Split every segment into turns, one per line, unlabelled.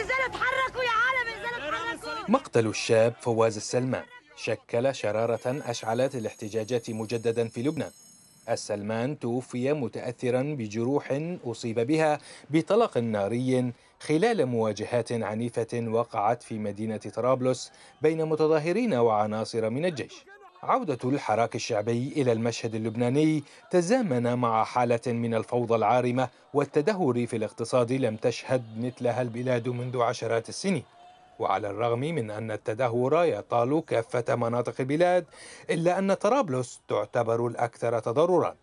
انزلوا اتحركوا يا عالم انزلوا اتحركوا مقتل الشاب فواز السلمان شكل شرارة أشعلت الاحتجاجات مجددا في لبنان السلمان توفي متأثرا بجروح أصيب بها بطلق ناري خلال مواجهات عنيفة وقعت في مدينة طرابلس بين متظاهرين وعناصر من الجيش عودة الحراك الشعبي إلى المشهد اللبناني تزامن مع حالة من الفوضى العارمة والتدهور في الاقتصاد لم تشهد مثلها البلاد منذ عشرات السنين وعلى الرغم من أن التدهور يطال كافة مناطق البلاد إلا أن طرابلس تعتبر الأكثر تضرراً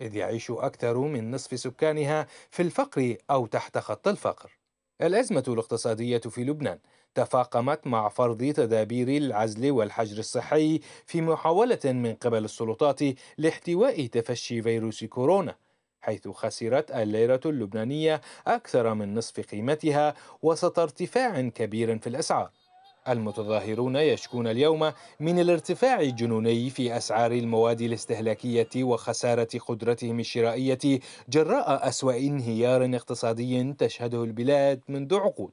إذ يعيش أكثر من نصف سكانها في الفقر أو تحت خط الفقر الأزمة الاقتصادية في لبنان تفاقمت مع فرض تدابير العزل والحجر الصحي في محاولة من قبل السلطات لاحتواء تفشي فيروس كورونا حيث خسرت الليرة اللبنانية أكثر من نصف قيمتها وسط ارتفاع كبير في الأسعار المتظاهرون يشكون اليوم من الارتفاع الجنوني في أسعار المواد الاستهلاكية وخسارة قدرتهم الشرائية جراء أسوأ انهيار اقتصادي تشهده البلاد منذ عقود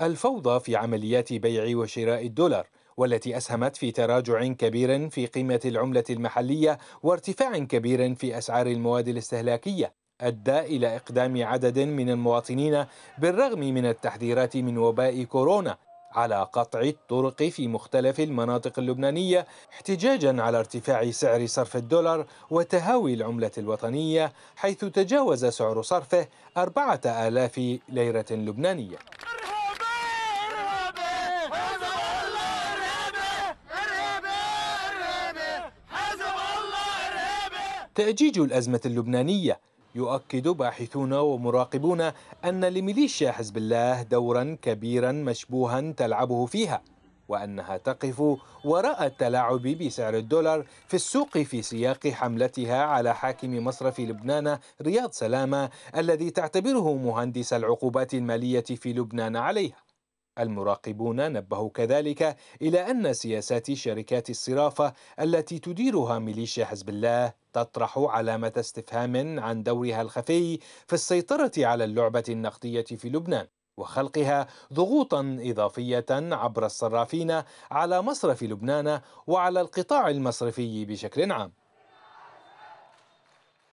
الفوضى في عمليات بيع وشراء الدولار والتي أسهمت في تراجع كبير في قيمة العملة المحلية وارتفاع كبير في أسعار المواد الاستهلاكية أدى إلى إقدام عدد من المواطنين بالرغم من التحذيرات من وباء كورونا على قطع الطرق في مختلف المناطق اللبنانية احتجاجا على ارتفاع سعر صرف الدولار وتهاوي العملة الوطنية حيث تجاوز سعر صرفه أربعة آلاف ليرة لبنانية تأجيج الأزمة اللبنانية يؤكد باحثون ومراقبون أن لميليشيا حزب الله دورا كبيرا مشبوها تلعبه فيها وأنها تقف وراء التلاعب بسعر الدولار في السوق في سياق حملتها على حاكم مصرف لبنان رياض سلامة الذي تعتبره مهندس العقوبات المالية في لبنان عليها المراقبون نبهوا كذلك إلى أن سياسات شركات الصرافة التي تديرها ميليشيا حزب الله تطرح علامة استفهام عن دورها الخفي في السيطرة على اللعبة النقدية في لبنان وخلقها ضغوطا إضافية عبر الصرافين على مصرف لبنان وعلى القطاع المصرفي بشكل عام